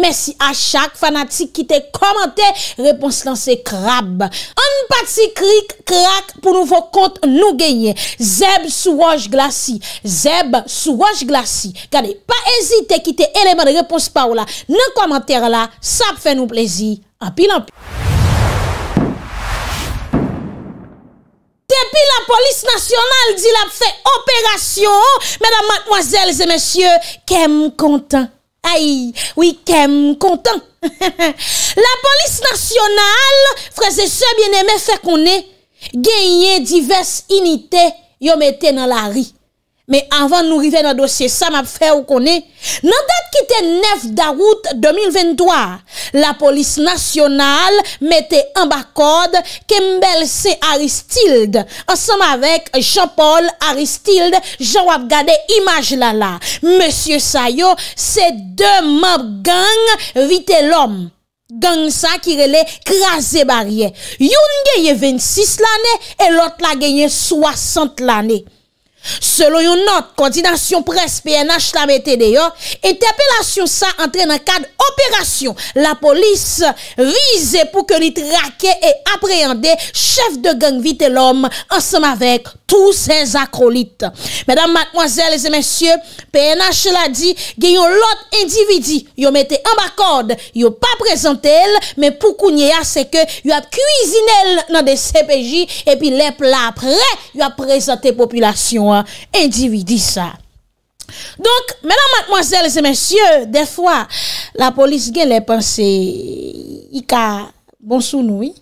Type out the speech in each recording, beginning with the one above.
Mèsi a chak fanatik ki te komante, repons lanse krab. An pati krik krak pou nouvo kont nou genye. Zeb sou waj glasi, zeb sou waj glasi. Gade pa ezite ki te eleman repons pa ou la. Nou komante la, sa pfe nou plezi. An pi lan pi. Depi la polis nasyonal di la pfe operasyon, mèdam matmoazèl zè mèsyè, kem kontan. Ay, wikèm kontan. La polis nasyonal freze se bienemè fè konè, geye divers inite yon metè nan la ri. Me avan nou rive nan dosye, sa map fè ou konè. Nan dat ki te 9 darout 2023, la polis nasyonal mette an bakod kembel se Aristilde. An som avèk Jean-Paul Aristilde, Jean wap gade imaj lala. Monsie Sayo, se de map gang vite lom. Gang sa ki rele krasè barye. Yon genye 26 lane, e lot la genye 60 lane. Selon yon not kondidasyon pres PNH la mette deyo Interpelasyon sa entre nan kad operasyon La polis vize pou ke li trake E apreyande Chef de gang vite lom Ansem avek tou sen akrolit Medan matmoazel PNH la di Genyon lot endividi Yon mette an bakod Yon pa prezante el Men pou kounye a seke Yon ap kuisine el nan de CPJ E pi lep la apre Yon ap prezante populasyon mwen individi sa. Donk, menan matmoazel se mensye, defwa, la polis gen le panse i ka bon sou noui.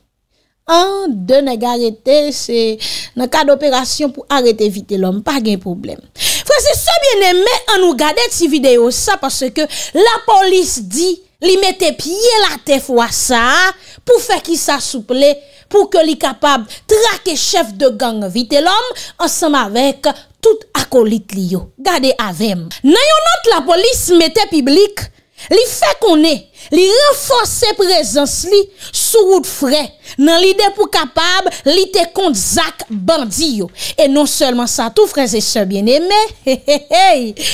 An, de ne garete se ne ka doperasyon pou arete vite l'om, pa gen problem. Franses, se bien ne men anou gade ti video sa, parce ke la polis di li mette piye la te fwa sa, sa, pou fe ki sa souple pou ke li kapab trake chef de gang vite lom, ansam avek tout akolit li yo. Gade avem. Nan yo not la polis mette piblik, Li fe konè, li renfose prezans li sou wout frey nan li depou kapab li te kont zak bandiyo. E non selman sa tou freze se bien eme. Eh,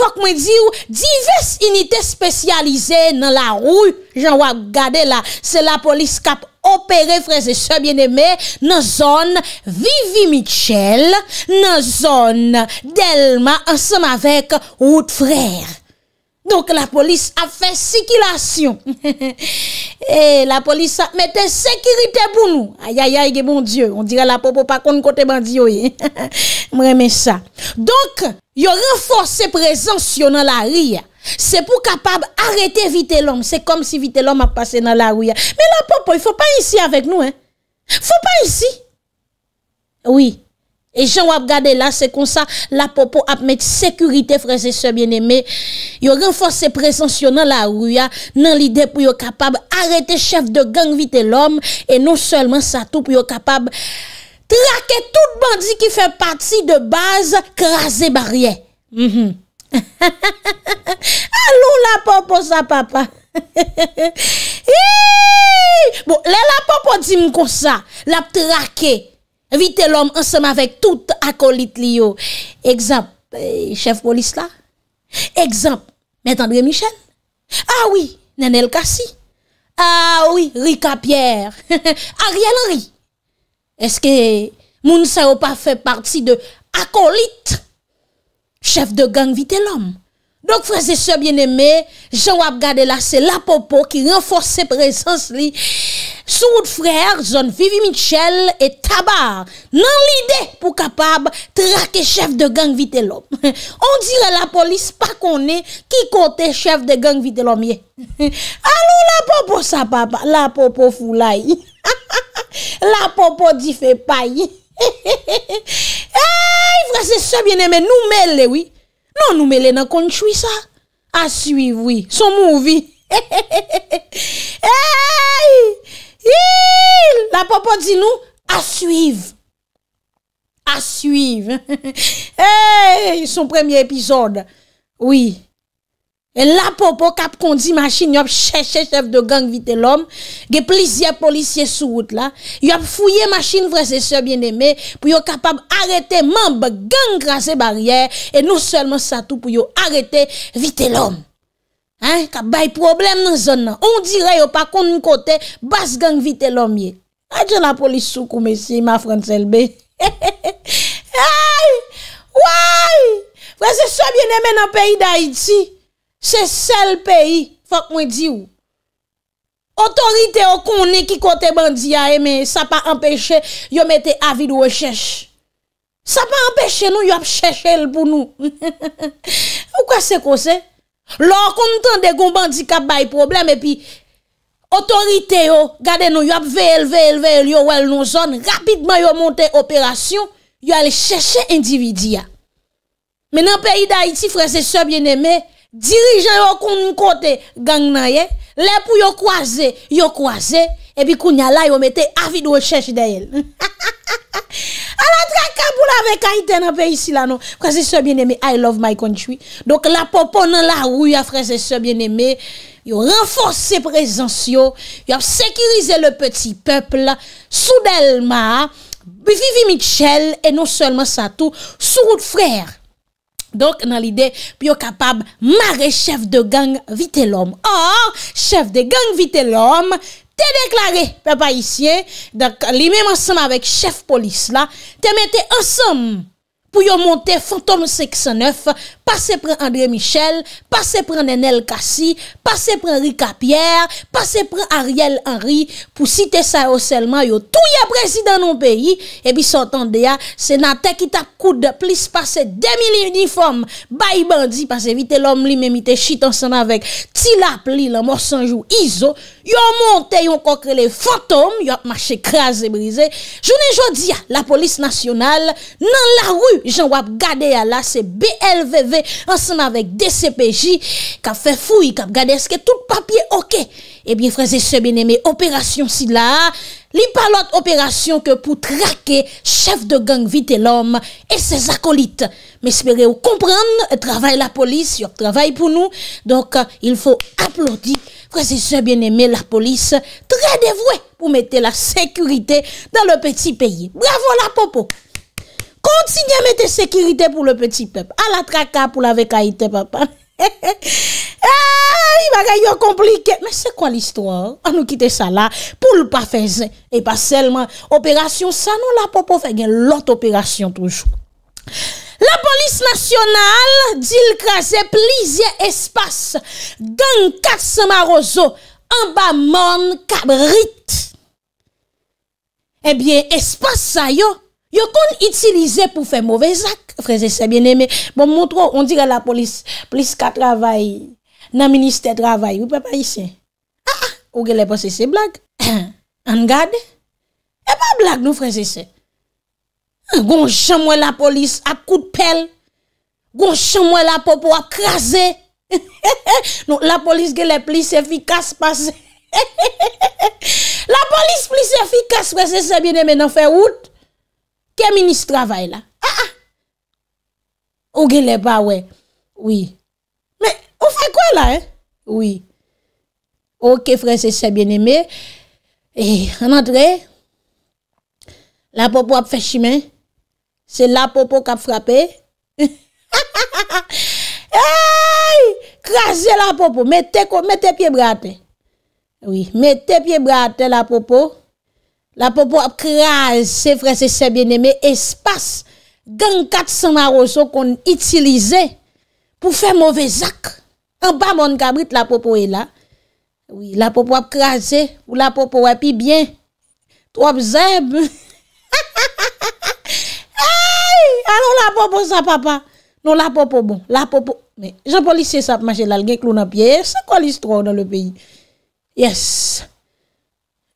Fok mwen di ou, divès inite spesyalize nan la rouj jan wak gade la. Se la polis kap opere freze se bien eme nan zon Vivi Mitchell, nan zon Delma ansen avèk wout freyre. Donc la police a fait circulation. et la police a mis sécurité pour nous. Aïe aïe aïe, bon Dieu. On dirait la popo pas contre côté bandit. mais ça. Donc, y renforce renforcé présence dans la rue. C'est pour capable arrêter vite l'homme. C'est comme si vite l'homme a passé dans la rue. Mais la popo, il faut pas ici avec nous. Hein. faut pas ici. Oui. E jan wap gade la se konsa la popo ap met sekurite freze se bieneme Yo renfose presensyon nan la ouya nan li de pou yo kapab Arrete chef de gang vite l'om E non selman sa tou pou yo kapab Trake tout bandi ki fe pati de baz krasi barye Allou la popo sa papa Le bon, la popo di m konsa Lap trake Vite l'homme ensemble avec tout acolyte lio. Exemple, eh, chef police là. Exemple, Maître André Michel. Ah oui, Nenel Kassi. Ah oui, Rika Pierre. Ariel Henry. Est-ce que moun ou pas fait partie de acolyte chef de gang vite l'homme? Donc, frères et sœurs bien-aimés, Jean Wabgade là, c'est la popo qui renforce présence li. Soud frèr, zon Vivi Mitchell et Tabar nan lide pou kapab trake chef de gang Vitellom. On dire la polis pa konè ki kote chef de gang Vitellom ye. Alou la popo sa papa, la popo fulay. La popo di fe pay. Eyyy, frase sa bienemè nou mele wè. Non nou mele nan konjwi sa. Asuiv wè, son mou wè. Eyyy. La popo dit nous à suivre. À suivre. son premier épisode. Oui. Et la popo cap conduit machine, a cherché chef de gang vite l'homme. a plusieurs policiers sur route là. a fouillé machine vrai et sœurs bien-aimés pour yop capable arrêter membre gang grâce barrière et non seulement ça tout pour yop arrêter vite l'homme. Ka bay problem nan zon nan. On di re yo pa kon nou kote, bas gang vite lomye. A dje la polis sou koume si ma fran selbe. Ayo, woy! Fransè sobyen eme nan peyi da iti. Se sel peyi, fok mwen di ou. Otorite yo kon ne ki kote bandi ya eme. Sa pa empèche yo mette avi do we chèche. Sa pa empèche nou yo ap chèche el pou nou. Ou kwa se ko se? Lorsqu'on entend des gon bandi bay problème et puis autorité yo, gardez nous y a veille ils ont yo dans la zone rapidement yo monter opération, yo aller chercher individu Mais dans pays d'Haïti frères et sœurs bien-aimés, dirigeants yo kon côté gang nan les pour yo croiser, yo croiser et puis kounya ils ont été avis de recherche d'elle. Alors kaboul avec Haïti dans pays ici là non. Frères et sœurs bien aimé I love my country. Donc la popo dans la rue, frères et sœurs bien-aimés, yo renforcé présence yo, sécurisé sécurisé le petit peuple Soudelma, Vivi Michel et non seulement ça tout, sous frère. Donc, dans l'idée, puis capable de chef de gang vite l'homme. Or, chef de gang vite l'homme, Te deklare pe pa isye, li mè mè sèm avèk chèf polis la, te mè te asèm. pou yon monte fantom 69 pase pre André Michel pase pre Nenel Kassi pase pre Rika Pierre pase pre Ariel Henry pou site sa oselman yon tou ya prezi dan nou peyi ebi sotan deya se natè ki tap kou de plis pase demi li uniform bayi bandi pase vite lom li memite chitansan avek tilap li la morsanjou izo yon monte yon kokre le fantom yon ap mache kras e brize jounen jodi ya la polis nasyonal nan la ru Jean Wap gade c'est la, BLVV ensemble avec DCPJ qui a fait fouille, qui regardé est-ce que tout papier OK. Eh bien, frères et sœurs bien-aimés, opération si là, li pas l'autre opération que pour traquer chef de gang vite l'homme et ses acolytes. Mais espérez vous comprendre, travail la police, un travail pour nous. Donc, il faut applaudir, frères et sœurs bien-aimés, la police, très dévouée pour mettre la sécurité dans le petit pays. Bravo la popo! Kontinye mette sekirite pou le peti pep. A la traka pou la vekaite pep. I bagay yo komplike. Mè se kwa l'histoire? A nou kite sa la pou l'pa feze. E pa selman operasyon sa nou la popo fegen lot operasyon toujou. La polis nasyonal dil krasè plizye espas. Geng kats ma rozo. An ba mon kabrit. E eh bie espas sa yo. Yo kon itilize pou fe mouvezak, freze se bine me. Bon, montrou, on dire la polis, plis ka travay, nan minister travay, ou pe pa yise? Ha, ha, ah, ah, ou gelè posese blag, an gade, e eh, pa blag nou freze se. Ah, gon chan mwen la polis ak kout pel, gon chan mwen la popo ak krasè, nou la polis gelè plis efikas pase. La polis plis efikas, freze se bine me, nan fe wout, qui ministre travail là ah ah on gèle pas ouais oui mais on fait quoi là hein oui OK frère c'est bien-aimé et en entrée la popo a fait chemin c'est la popo qui a frappé Ah craser la popo mettez mettez pied bras oui mettez pied bras la popo La popo ap kraze, se frese se bieneme, espase. Gen kat san maroso kon itilize pou fe mouvezak. An pa moun kabrit la popo e la. La popo ap kraze ou la popo ap pi bien. Tro ap zeb. A non la popo sa papa. Non la popo bon. La popo. J'en pou lisye sa pa mache lal gen klou nan piye. Se kwa lisye tro nan le peyi. Yes.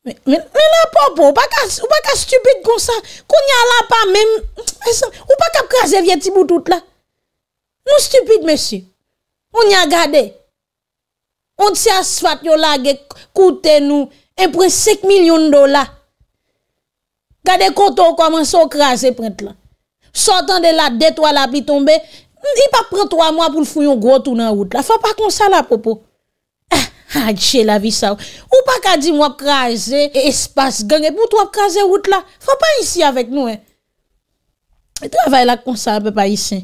Men bon. apopo, ou pa ka stupide kon sa, kon nye ala pa men, ou pa ka krasye vye ti boutout la. Nou stupide meshi, ou nye gade, on tsia sfat yo la ge koute nou, en pren sek milyon dola. Gade koto koman so krasye prent la. Sotan de la detwa la pi tombe, yi pa pren 3 mwa pou l fuyon gwo tou nan wout la. Fwa pa kon sa la apopo. Adje la vi sa ou. Ou pa kadim wap kraze espas gang. E bout wap kraze wout la. Fa pa isi avek nou eh. e. Travay la konsa ap pa pa isi.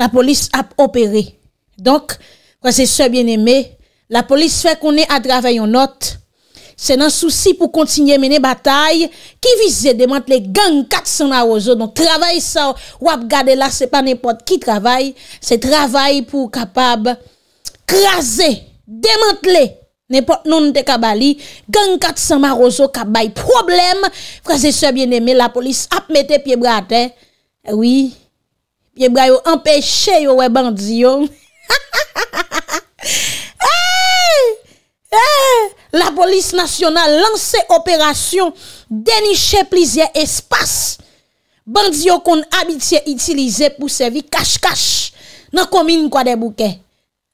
La polis ap opere. Donk, kwa se se bien eme. La polis fe konen a travay yon not. Se nan souci pou kontinye mene batay. Ki vize demante le gang kat san a ozo. Donk travay sa ou wap gade la. Se pa nepot ki travay. Se travay pou kapab kraze. Demantle ne pot non te kabali Gang kat san maroso kabay problem Frase se bieneme la polis ap mette piebra ate Ewi eh Piebra yo empeshe yo we bandzio La polis nasyonal lanse operasyon Denishe plizye espas Bandzio kon abitye itilize pou sevi kash kash Nan komine kwa de bouke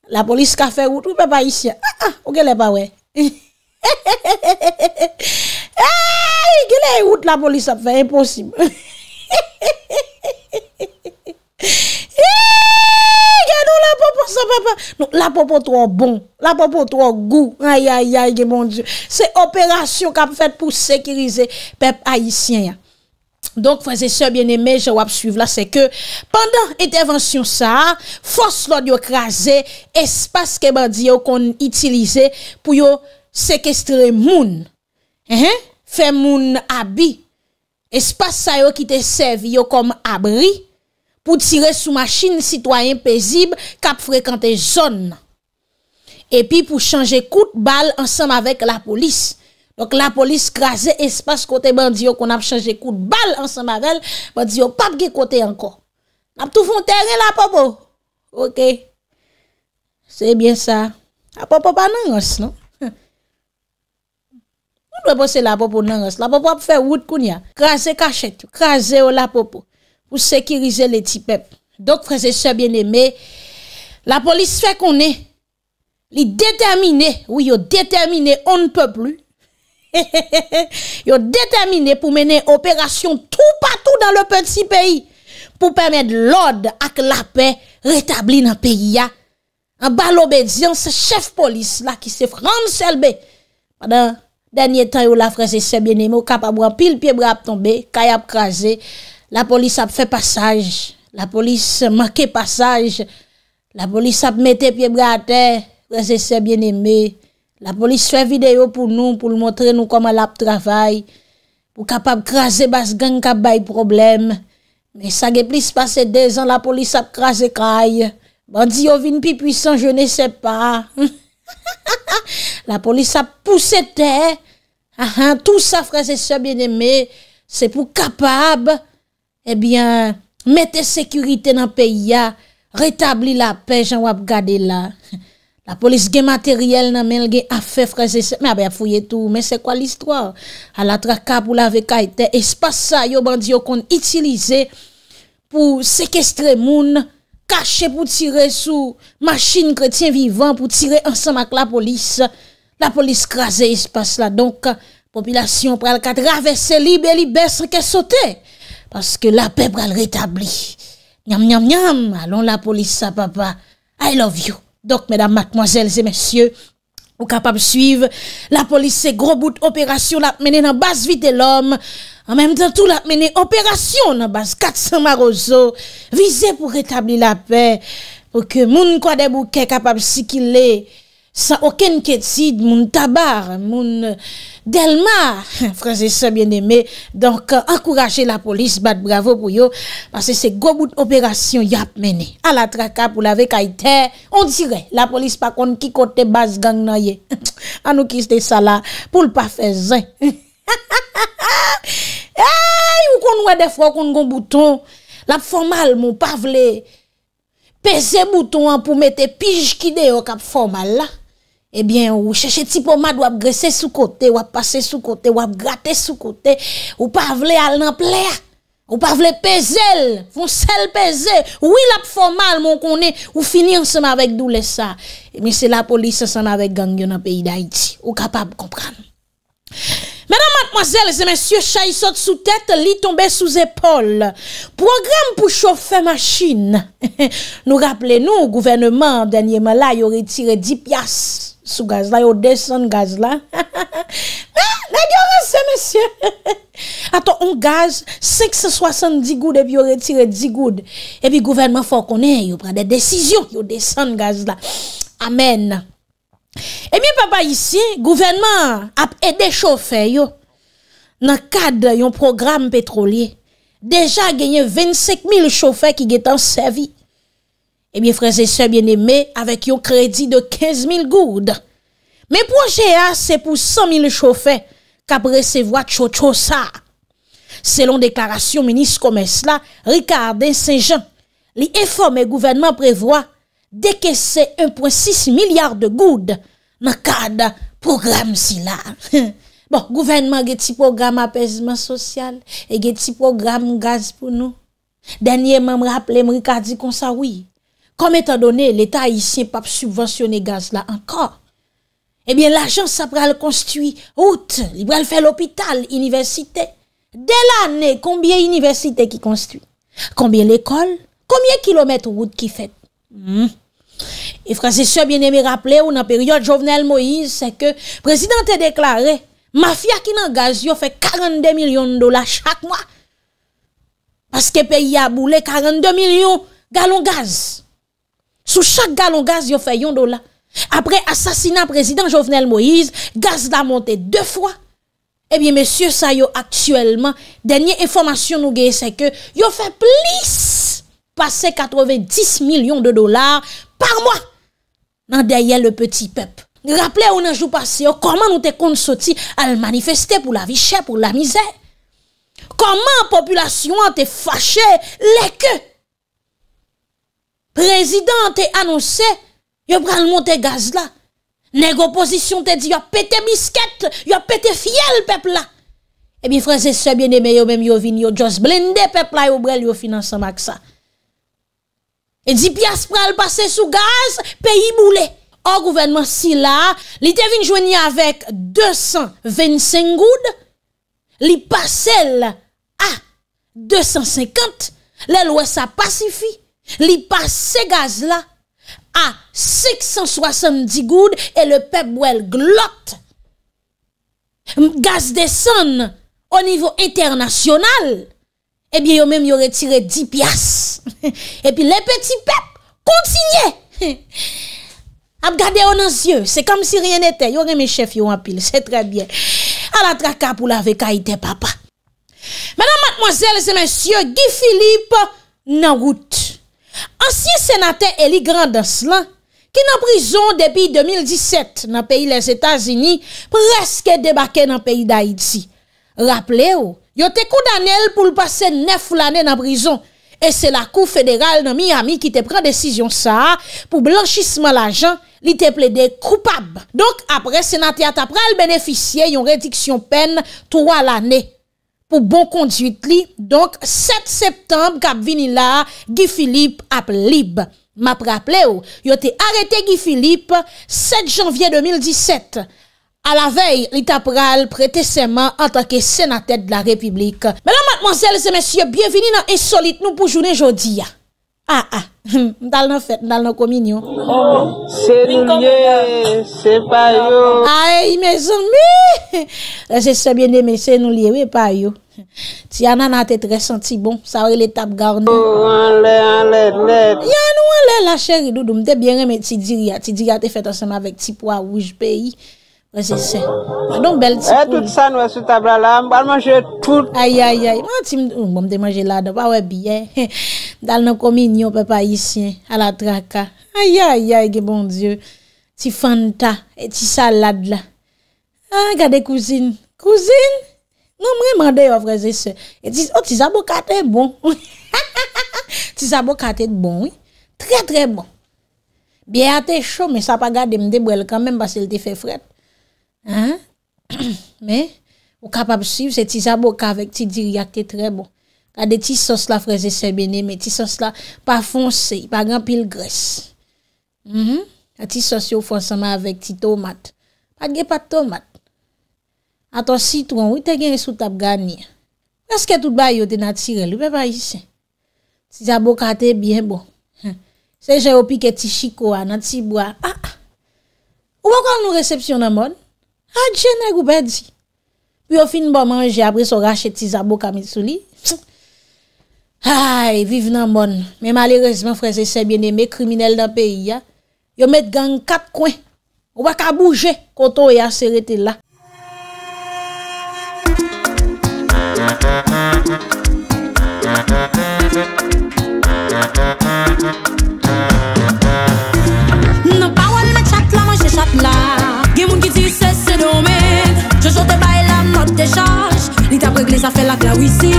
La polis ka fè oud, ah, ah, ou pep ayisyen? Ha ha, ou gè lè pa wè? Gè lè oud, la polis ap fè, imposible. Gè nou la popo sa pep? Non, la popo to an bon, la popo to an gou. Ayayay, gè mon dieu. Se operasyon ka fè pou sekirize pep ayisyen ya. Donk faze se bien eme, je wap suiv la se ke Pendan etervansyon sa, fos lodi yo kraze Espas ke bandi yo kon itilize pou yo sekestre moun Fè moun abi Espas sa yo ki te serv yo kom abri Pou tire sou machin sitwayen pezib kap frekante zon Epi pou chanje kout bal ansam avek la polis Donk la polis krasè espas kote ban diyo kon ap chanje kout bal ansan mavel, ban diyo pap ge kote anko. Ap toufoun teren la popo. Ok. Se bien sa. La popo pa nan rase, non? Ou nou e posè la popo nan rase? La popo ap fè wout koun ya. Krasè kachet, krasè ou la popo. Ou sekirize le ti pep. Donk frase se bien eme, la polis fè kon e, li determinè, ou yo determinè, on peplu, ont déterminé pour mener opération tout partout dans le petit pays pour permettre l'ordre et la paix rétabli dans le pays. En bas l'obédience, chef police là qui se France Pendant ben. Pendant dernier temps, la frère c'est bien aimé, capable de pile pied bras tomber, La police a fait passage, la police manqué passage, la police a mis pied bras à terre, frère c'est bien aimé. La polis fè video pou nou pou l'motre nou koma l ap travay. Pou kapab krasè bas genk ap bay problem. Men sa ge plis pase de zan la polis ap krasè kaj. Bandi yo vin pi pwisan je nese pa. La polis ap pwese te. Tout sa fraze se eh bien eme. Se pou kapab mette sekurite nan peya. Retabli la pej an wap gade la. La police gen matériel nan men gen affaire et se. mais a ah ben, fouiller tout mais c'est quoi l'histoire à la traka pour la vekaite espace ça yo bandi yo kon utilisé pour séquestrer moun cacher pour tirer sous machine chrétien vivant pour tirer ensemble avec la police la police crase espace là donc population pral ka traverser libre libre ce qu'elle sauter parce que la paix pral rétabli. niam niam niam allons la police ça papa. I love you. Donc, mesdames, mademoiselles et messieurs, vous capable de suivre la police, c'est gros bout d'opération, la mené dans base vite l'homme. En même temps, tout la mené opération dans base 400 Maroso, Visé pour rétablir la paix, pour que moun quoi des bouquets capable de est. Sa oken ketid moun tabar, moun euh, delma, franse se bien eme, donk akourache euh, la polis bat bravo pou yo, pase se go bout operasyon yap mene, ala traka pou lave kaiten, on dire, la polis pa kon ki kote bas gang na ye, anoukiste sa la pou l pa fezen. Ou kon wade fwo kon kon bouton, la pou formal moun pa vle, peze bouton an pou mete pij ki de yo kap formal la, Ebyen ou cheche ti pomad wap gresse sou kote, wap pase sou kote, wap gate sou kote. Ou pa vle al nan pleyak. Ou pa vle pezel, foun sel pezel. Ou il ap formal moun konen ou finir seman vek dou lesa. Ebyen se la polis se san avek gang yon an peyi da iti. Ou kapab kompran. Mèdan matmoazel, se mèsyo chay sot sou tèt, li tombe sou zépol. Program pou chofè machine. Nou rappele nou, gouvernement denye mèla yore tire di pias. sous gaz là, yo descend gaz là. Mais ah, monsieur. Attends, on gaz 570 gouttes et puis yo retire 10 gouttes. Et puis gouvernement faut qu'on prend des décisions, Il descend gaz là. Amen. Et eh bien papa ici, gouvernement a aidé chauffeur yo dans cadre yon programme pétrolier. Déjà gagné 25 000 chauffeurs qui sont service eh bien, frères et sœurs bien-aimés, avec un crédit de 15 000 gourdes, Mais projet A, hein, c'est pour 100 000 chauffeurs qui recevoir Chocho ça. Selon déclaration ministre commerce là, Ricardin Saint-Jean, l'informe gouvernement prévoit décaisser 1,6 milliard de gourdes, dans le cadre programme si là. bon, gouvernement a un programme apaisement social et un petit programme gaz pour nous. Dernièrement, me rappelle, Ricard dit comme ça, oui. Kom etan donè, l'Etat y siye pap subvansyonè gaz eh hmm. la ankor. Ebyen, l'ajans sa pral konstuy, route, li pral fè l'opital, université. Dè l'année, konbien université ki konstuy? Konbien l'ekol? Konbien kilometre route ki fèt? E fransese bien eme rappele ou nan periode jovenel Moïse, se ke prezidentè deklare, ma fia ki nan gaz yo fè 42 milyon dola chak mwa, paske peyi a boule 42 milyon galon gaz. Sou chak galon gaz yo fe yon do la. Apre asasina prezident Jovenel Moïse, gaz la monte eh de fwa. Ebyen mesye sa yo aktuelman, denye informasyon nou geye se ke, yo fe plis pase 90 milyon de dolar par mwa nan deye le peti pep. Raple ou nan jou pase yo, oh, koman nou te kont soti al manifeste pou la vi chè, pou la mizè? Koman populasyon te fache leke? Prezident te anonsè, yo pral monte gaz la. Negoposisyon te di, yo pete misket, yo pete fiel pepla. Ebi franse se biene me yo men yo vin, yo jos blinde pepla yo brel yo finanse maksa. Edi pias pral pase sou gaz, peyi moule. Or gouvenman si la, li te vin jwenye avèk 225 goud, li pase l a 250, le l wè sa pasifi, Li passe gaz là à 670 goudes et le peuple glotte. Gaz descend au niveau international. Eh bien, yon même yon retiré 10 piastres. et puis les petits peuples continuent. Abgade on dans yeux, c'est comme si rien n'était. Yon mes chef ont en pile, c'est très bien. À la traka pour la vekaïté papa. Madame, mademoiselle et monsieur Guy Philippe, nan route. Ansiye senate Eli Grandos lan, ki nan prizon depi 2017 nan peyi les Etats-Unis, preske debake nan peyi Daidzi. Raple ou, yo te kou danel pou l'pase nef lanen nan prizon. E se la kou federal nan Miami ki te pren desisyon sa, pou blanchisme la jan, li te ple de koupab. Donk apre senate atapral beneficye yon rediksyon pen 3 lanen. Pou bon konduit li, donk 7 septembe kap vini la, Guy Philippe ap libe. Ma praple ou, yo te arete Guy Philippe 7 janvye 2017. A la vey, li tap ral prete seman anta ke senatet de la republik. Mèlan matmanzèl, zè mèsyè, byen vini nan esolit nou pou jounen jodi ya. Ha, ah, ah, ha, m dal nan fèt, m dal nan kominyon. Oh, eh, se bon, oh, nou liye, se payo. A, e, me zon mi. Se se biene, se nou liye, we payo. Ti anan an tèt resenti bon, sawe létap garni. An lè, an lè, lè. Yan ou an lè la chèri doudou, m dè bien remè ti diri ya, ti diri ya te fèt ansem avèk ti po a wouj peyi. Freze se, wè don bel ti pou. E tout san wè sou tabla la, mba manje tout. Ayayay, mba ti mde, mba mde manje lada, wè wè biye. Dal nou komi nyo pepa yisyen, ala traka. Ayayay, ge bon dieu. Ti fanta, e ti salade la. Ah, ha, gade kouzine, kouzine. Non mre mwande yo, freze se. E ti, o ti zabo kate bon. Ti zabo kate bon, oui. Tre tre bon. Biye ate chou, me sa pa gade mde bwele kanmen, basel te fe fred. Mè, ou kapap siv se ti jaboka vek ti diri akte tre bon. Kade ti sos la freze sebene, mè ti sos la pa fonse, pa gen pil gres. Kade ti sos yo fonseman vek ti tomat. Pat gen pat tomat. A ton sitouan, ou te gen resout ap gani. Neske tout bayo te natirel, ou pe pa isen. Ti jaboka ate bien bon. Se je opi ke ti chiko an, nan ti bwa. Ah, ah. Ou wakon nou resepsyon nan moun? Adjen re goupè di Ou yo fin bo manje apre so rache ti zabo kamisou li Ay, vive nan bon Men malerese men frese se bine me kriminele dan peyi ya Yo met gang kat kwen Ou baka bouje koto we a serete la Nan pa wèl me chat la manje chat la Gen moun ki ti Sote bay la mat te chanj Li ta pregle sa fe la kla wisi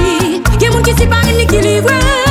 Gen moun ki sipan li ki li wè